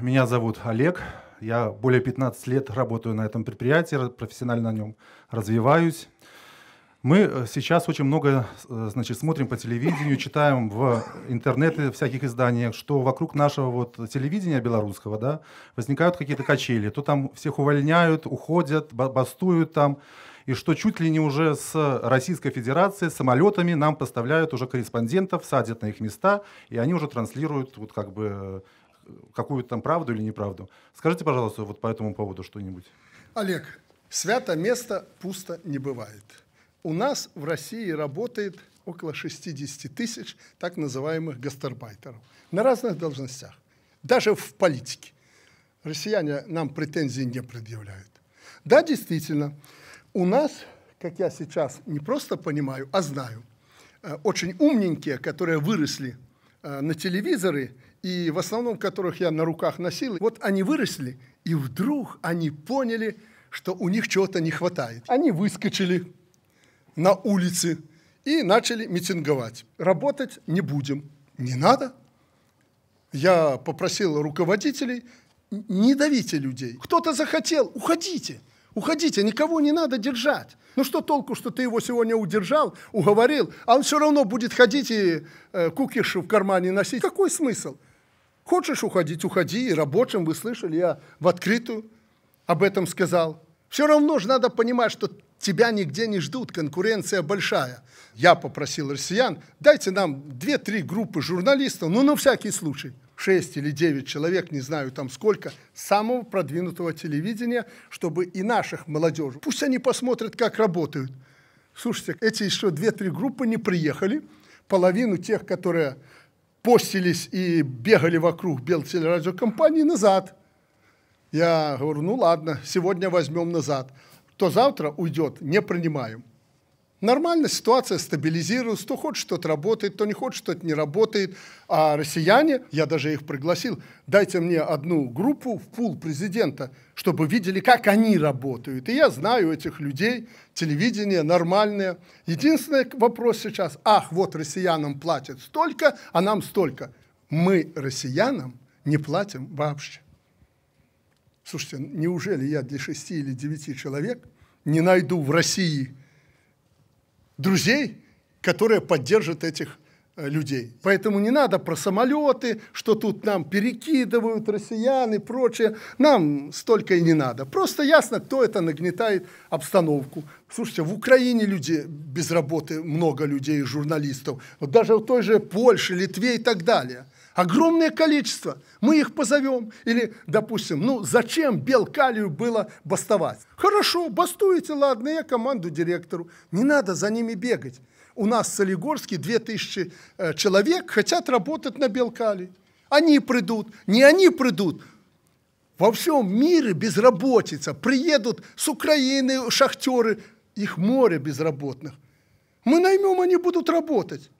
Меня зовут Олег. Я более 15 лет работаю на этом предприятии, профессионально на нем развиваюсь. Мы э, сейчас очень много э, значит, смотрим по телевидению, читаем в интернете всяких изданиях, что вокруг нашего вот телевидения белорусского да, возникают какие-то качели. То там всех увольняют, уходят, бастуют там. И что чуть ли не уже с Российской Федерации самолетами нам поставляют уже корреспондентов, садят на их места, и они уже транслируют вот как бы э, какую-то там правду или неправду. Скажите, пожалуйста, вот по этому поводу что-нибудь. Олег, свято место пусто не бывает. У нас в России работает около 60 тысяч так называемых гастарбайтеров на разных должностях, даже в политике. Россияне нам претензий не предъявляют. Да, действительно, у нас, как я сейчас не просто понимаю, а знаю, э, очень умненькие, которые выросли Э, на телевизоры, и в основном которых я на руках носил, вот они выросли, и вдруг они поняли, что у них чего-то не хватает. Они выскочили на улицы и начали митинговать. Работать не будем. Не надо. Я попросил руководителей, не давите людей. Кто-то захотел, уходите. Уходите, никого не надо держать. Ну что толку, что ты его сегодня удержал, уговорил, а он все равно будет ходить и э, кукиши в кармане носить. Какой смысл? Хочешь уходить, уходи. И рабочим, вы слышали, я в открытую об этом сказал. Все равно же надо понимать, что тебя нигде не ждут, конкуренция большая. Я попросил россиян, дайте нам 2-3 группы журналистов, ну, на всякий случай. 6 или 9 человек, не знаю там сколько, самого продвинутого телевидения, чтобы и наших молодежи. Пусть они посмотрят, как работают. Слушайте, эти еще 2-3 группы не приехали. Половину тех, которые постились и бегали вокруг Белтелерадиокомпании, назад. Я говорю, ну ладно, сегодня возьмем назад то завтра уйдет, не принимаем. Нормально, ситуация стабилизируется, кто хочет, что-то работает, кто не хочет, что-то не работает. А россияне, я даже их пригласил, дайте мне одну группу в пул президента, чтобы видели, как они работают. И я знаю этих людей, телевидение нормальное. Единственный вопрос сейчас, ах, вот россиянам платят столько, а нам столько. Мы россиянам не платим вообще. Слушайте, неужели я для шести или девяти человек не найду в России друзей, которые поддержат этих э, людей. Поэтому не надо про самолеты, что тут нам перекидывают россиян и прочее. Нам столько и не надо. Просто ясно, кто это нагнетает обстановку. Слушайте, в Украине люди без работы, много людей, журналистов. Вот даже в той же Польше, Литве и так далее – Огромное количество. Мы их позовем. Или, допустим, ну зачем Белкалию было бастовать? Хорошо, бастуете, ладно, я команду директору. Не надо за ними бегать. У нас в Солигорске 2000 э, человек хотят работать на Белкали Они придут, не они придут, во всем мире безработица. Приедут с Украины шахтеры, их море безработных. Мы наймем, они будут работать.